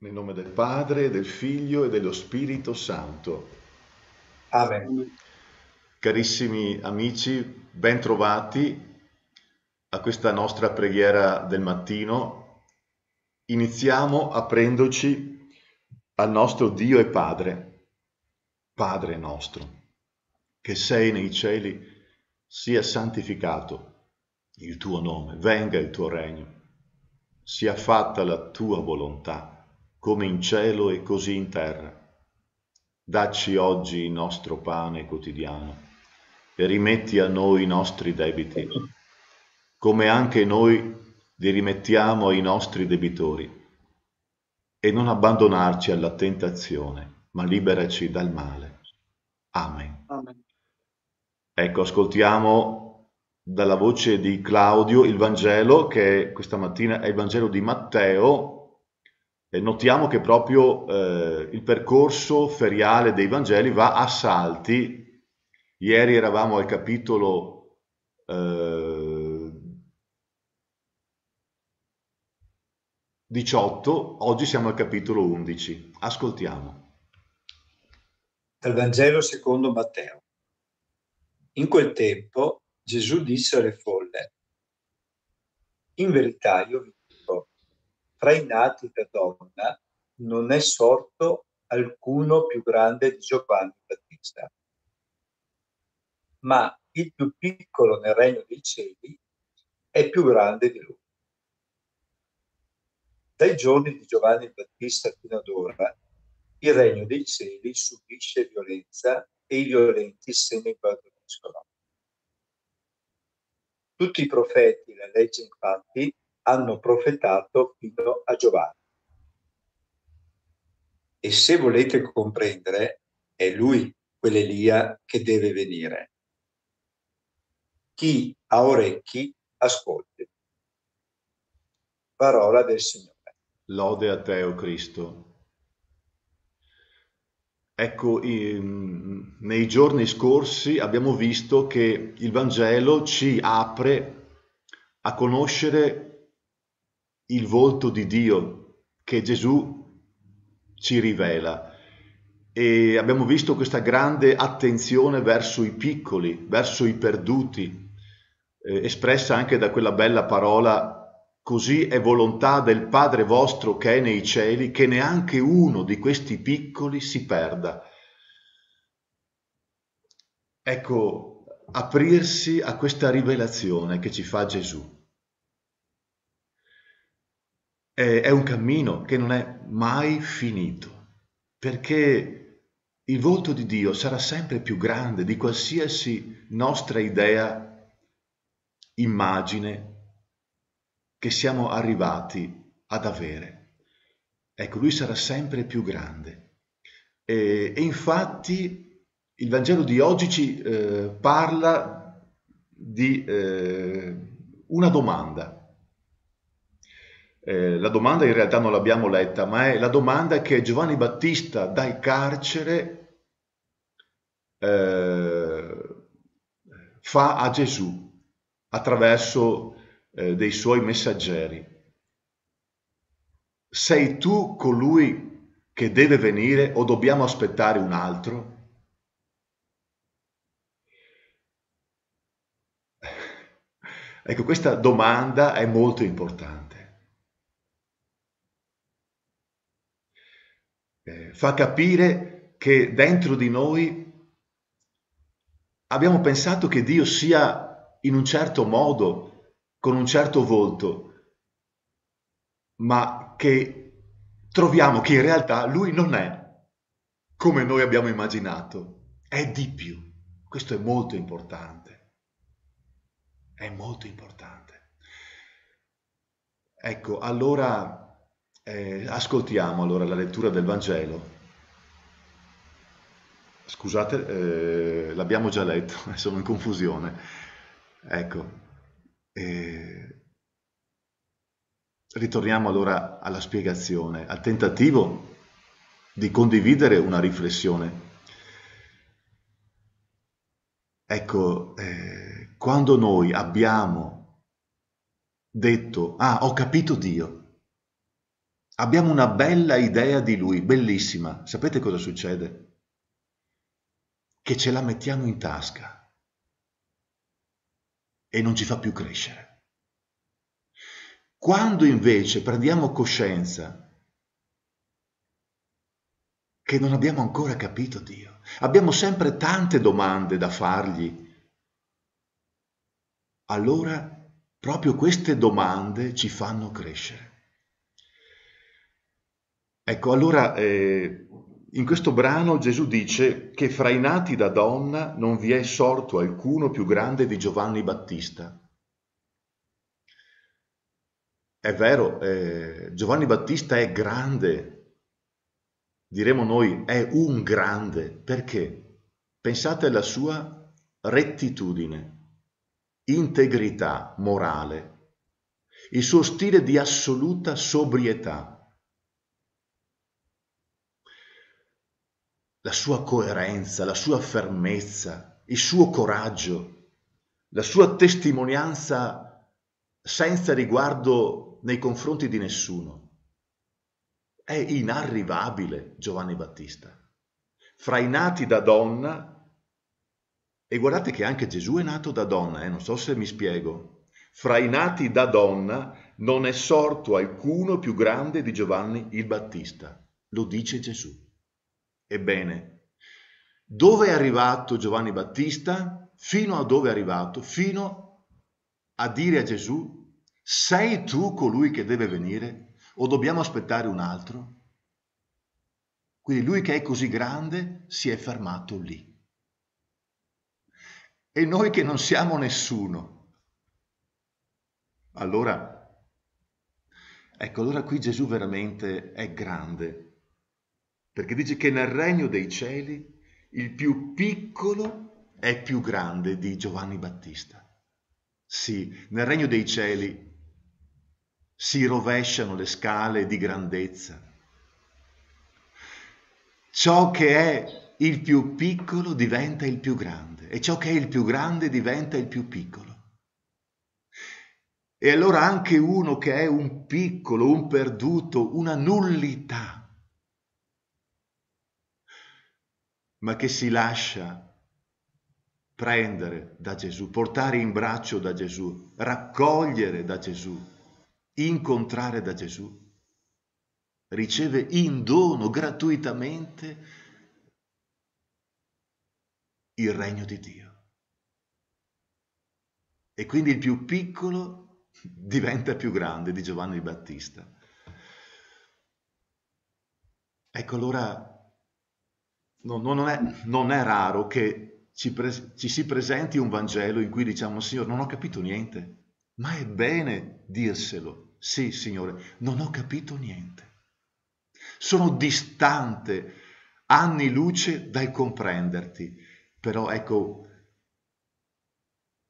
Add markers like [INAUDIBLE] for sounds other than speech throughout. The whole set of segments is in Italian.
Nel nome del Padre, del Figlio e dello Spirito Santo. Amen. Carissimi amici, bentrovati a questa nostra preghiera del mattino. Iniziamo aprendoci al nostro Dio e Padre, Padre nostro, che sei nei cieli, sia santificato il tuo nome, venga il tuo regno, sia fatta la tua volontà come in cielo e così in terra. Dacci oggi il nostro pane quotidiano e rimetti a noi i nostri debiti, come anche noi li rimettiamo ai nostri debitori. E non abbandonarci alla tentazione, ma liberaci dal male. Amen. Amen. Ecco, ascoltiamo dalla voce di Claudio il Vangelo che questa mattina è il Vangelo di Matteo notiamo che proprio eh, il percorso feriale dei Vangeli va a salti. Ieri eravamo al capitolo eh, 18, oggi siamo al capitolo 11. Ascoltiamo. Dal Vangelo secondo Matteo. In quel tempo Gesù disse alle folle, in verità io vi tra i nati da donna non è sorto alcuno più grande di Giovanni Battista, ma il più piccolo nel regno dei cieli è più grande di lui. Dai giorni di Giovanni Battista fino ad ora, il regno dei cieli subisce violenza e i violenti se ne impadroniscono. Tutti i profeti, la legge infatti, hanno profetato fino a Giovanni. E se volete comprendere, è lui quell'Elia che deve venire. Chi ha orecchi, ascolti. Parola del Signore. Lode a te, o Cristo. Ecco, nei giorni scorsi abbiamo visto che il Vangelo ci apre a conoscere il volto di Dio che Gesù ci rivela. E abbiamo visto questa grande attenzione verso i piccoli, verso i perduti, eh, espressa anche da quella bella parola, così è volontà del Padre vostro che è nei cieli, che neanche uno di questi piccoli si perda. Ecco, aprirsi a questa rivelazione che ci fa Gesù è un cammino che non è mai finito, perché il volto di Dio sarà sempre più grande di qualsiasi nostra idea, immagine che siamo arrivati ad avere. Ecco, lui sarà sempre più grande. E, e infatti il Vangelo di oggi ci eh, parla di eh, una domanda eh, la domanda in realtà non l'abbiamo letta, ma è la domanda che Giovanni Battista dal carcere eh, fa a Gesù attraverso eh, dei suoi messaggeri. Sei tu colui che deve venire o dobbiamo aspettare un altro? [LAUGHS] Ecco, questa domanda è molto importante. eh, fa capire che dentro di noi abbiamo pensato che Dio sia in un certo modo, con un certo volto, ma che troviamo che in realtà Lui non è come noi abbiamo immaginato, è di più. Questo è molto importante, è molto importante. Ecco, allora eh, ascoltiamo allora la lettura del Vangelo. Scusate, eh, l'abbiamo già letto, [LAUGHS] sono in confusione. Ecco, eh, ritorniamo allora alla spiegazione, al tentativo di condividere una riflessione. Ecco, eh, quando noi abbiamo detto, ah, ho capito Dio, Abbiamo una bella idea di lui, bellissima. Sapete cosa succede? Che ce la mettiamo in tasca e non ci fa più crescere. Quando invece prendiamo coscienza che non abbiamo ancora capito Dio, abbiamo sempre tante domande da fargli, allora proprio queste domande ci fanno crescere. Ecco, allora eh, in questo brano Gesù dice che fra i nati da donna non vi è sorto alcuno più grande di Giovanni Battista. È vero, eh, Giovanni Battista è grande, diremo noi è un grande, perché? Pensate alla sua rettitudine, integrità morale, il suo stile di assoluta sobrietà la sua coerenza, la sua fermezza, il suo coraggio, la sua testimonianza senza riguardo nei confronti di nessuno. È inarrivabile Giovanni Battista. Fra i nati da donna, e guardate che anche Gesù è nato da donna, eh, non so se mi spiego, fra i nati da donna non è sorto alcuno più grande di Giovanni il Battista, lo dice Gesù. Ebbene, dove è arrivato Giovanni Battista? Fino a dove è arrivato? Fino a dire a Gesù, sei tu colui che deve venire o dobbiamo aspettare un altro? Quindi lui che è così grande si è fermato lì. E noi che non siamo nessuno. Allora, ecco, allora qui Gesù veramente è grande perché dice che nel regno dei cieli il più piccolo è più grande di Giovanni Battista. Sì, nel regno dei cieli si rovesciano le scale di grandezza. Ciò che è il più piccolo diventa il più grande e ciò che è il più grande diventa il più piccolo. E allora anche uno che è un piccolo, un perduto, una nullità, ma che si lascia prendere da Gesù, portare in braccio da Gesù, raccogliere da Gesù, incontrare da Gesù. Riceve in dono gratuitamente il regno di Dio. E quindi il più piccolo diventa più grande di Giovanni Battista. Ecco allora non, non, è, non è raro che ci, pre, ci si presenti un Vangelo in cui diciamo, Signore, non ho capito niente, ma è bene dirselo. Sì, Signore, non ho capito niente. Sono distante, anni luce dal comprenderti. Però ecco,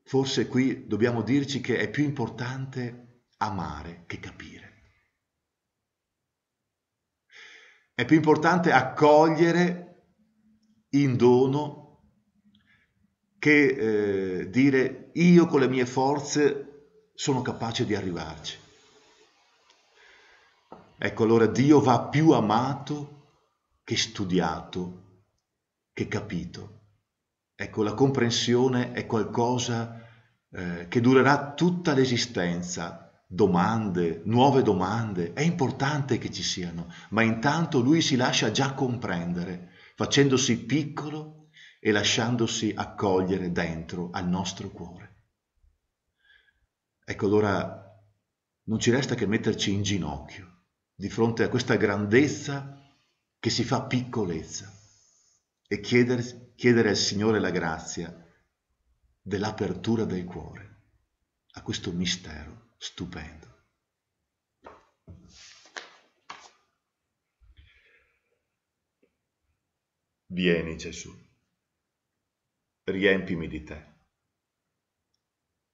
forse qui dobbiamo dirci che è più importante amare che capire. È più importante accogliere in dono che eh, dire io con le mie forze sono capace di arrivarci. Ecco allora Dio va più amato che studiato, che capito. Ecco, la comprensione è qualcosa eh, che durerà tutta l'esistenza. Domande, nuove domande, è importante che ci siano, ma intanto lui si lascia già comprendere facendosi piccolo e lasciandosi accogliere dentro al nostro cuore. Ecco allora non ci resta che metterci in ginocchio di fronte a questa grandezza che si fa piccolezza e chiedere, chiedere al Signore la grazia dell'apertura del cuore a questo mistero stupendo. Vieni Gesù, riempimi di te.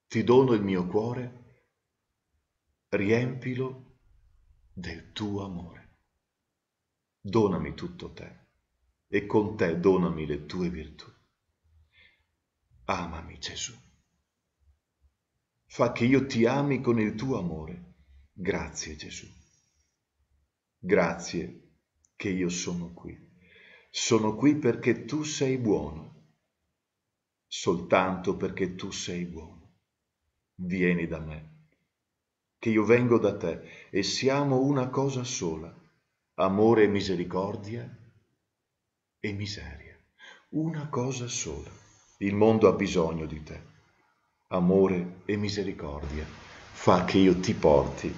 Ti dono il mio cuore, riempilo del tuo amore. Donami tutto te e con te donami le tue virtù. Amami Gesù. Fa che io ti ami con il tuo amore. Grazie Gesù. Grazie che io sono qui sono qui perché tu sei buono, soltanto perché tu sei buono. Vieni da me, che io vengo da te e siamo una cosa sola, amore e misericordia e miseria. Una cosa sola. Il mondo ha bisogno di te. Amore e misericordia fa che io ti porti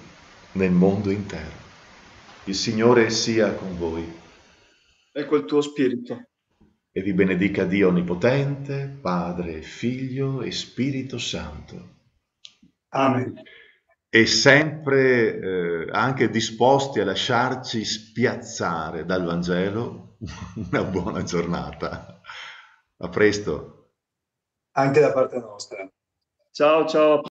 nel mondo intero. Il Signore sia con voi e col tuo spirito. E vi benedica Dio Onnipotente, Padre, Figlio e Spirito Santo. Amen. E sempre eh, anche disposti a lasciarci spiazzare dal Vangelo, [LAUGHS] una buona giornata. A presto. Anche da parte nostra. Ciao, ciao.